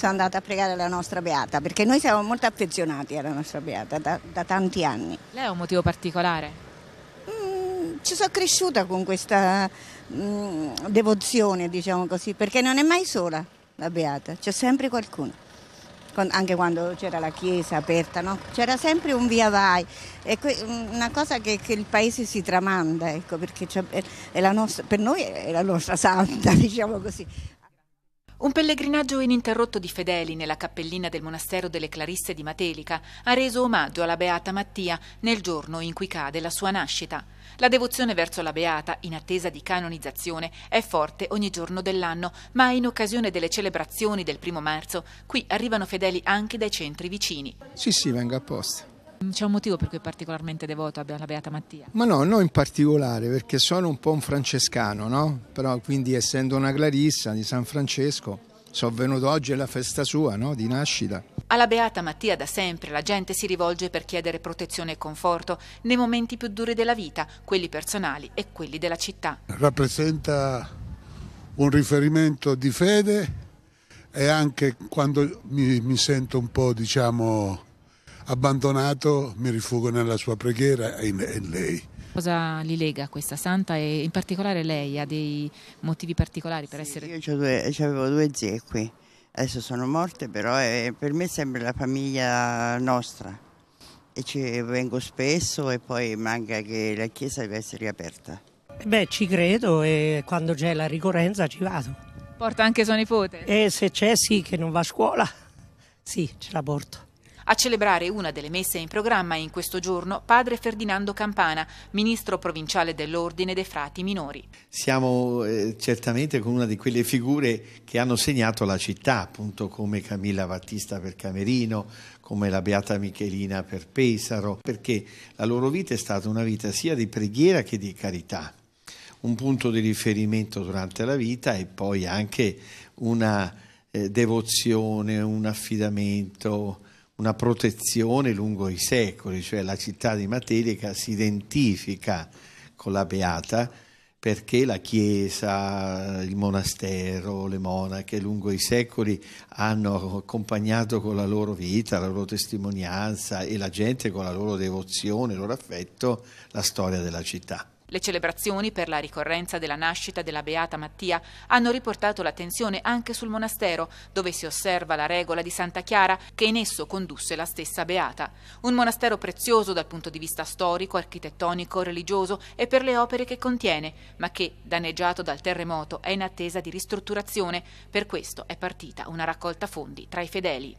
sono andata a pregare la nostra Beata, perché noi siamo molto affezionati alla nostra Beata da, da tanti anni. Lei ha un motivo particolare? Mm, ci sono cresciuta con questa mm, devozione, diciamo così, perché non è mai sola la Beata, c'è sempre qualcuno. anche quando c'era la chiesa aperta, no? c'era sempre un via vai. È mm, una cosa che, che, il paese si tramanda, ecco, perché è, è nostra, per noi è la nostra santa, diciamo così. Un pellegrinaggio ininterrotto di fedeli nella cappellina del monastero delle Clarisse di Matelica ha reso omaggio alla Beata Mattia nel giorno in cui cade la sua nascita. La devozione verso la Beata, in attesa di canonizzazione, è forte ogni giorno dell'anno, ma in occasione delle celebrazioni del primo marzo qui arrivano fedeli anche dai centri vicini. Sì, sì, vengo apposta. C'è un motivo per cui è particolarmente devoto alla Beata Mattia? Ma no, non in particolare, perché sono un po' un francescano, no? Però quindi essendo una clarissa di San Francesco, sono venuto oggi alla festa sua, no? Di nascita. Alla Beata Mattia da sempre la gente si rivolge per chiedere protezione e conforto nei momenti più duri della vita, quelli personali e quelli della città. Rappresenta un riferimento di fede e anche quando mi, mi sento un po', diciamo, abbandonato mi rifugo nella sua preghiera e in lei. Cosa li lega questa santa e in particolare lei ha dei motivi particolari per sì, essere... Io due, avevo due zie qui, adesso sono morte però per me è sempre la famiglia nostra e ci vengo spesso e poi manca che la chiesa deve essere riaperta. Beh ci credo e quando c'è la ricorrenza ci vado. Porta anche suo nipote? E eh, se c'è sì che non va a scuola, sì ce la porto. A celebrare una delle messe in programma in questo giorno padre Ferdinando Campana, ministro provinciale dell'Ordine dei Frati Minori. Siamo eh, certamente con una di quelle figure che hanno segnato la città, appunto come Camilla Battista per Camerino, come la Beata Michelina per Pesaro, perché la loro vita è stata una vita sia di preghiera che di carità un punto di riferimento durante la vita e poi anche una eh, devozione, un affidamento, una protezione lungo i secoli, cioè la città di Materica si identifica con la Beata perché la chiesa, il monastero, le monache lungo i secoli hanno accompagnato con la loro vita, la loro testimonianza e la gente con la loro devozione, il loro affetto, la storia della città. Le celebrazioni per la ricorrenza della nascita della Beata Mattia hanno riportato l'attenzione anche sul monastero, dove si osserva la regola di Santa Chiara che in esso condusse la stessa Beata. Un monastero prezioso dal punto di vista storico, architettonico, religioso e per le opere che contiene, ma che, danneggiato dal terremoto, è in attesa di ristrutturazione. Per questo è partita una raccolta fondi tra i fedeli.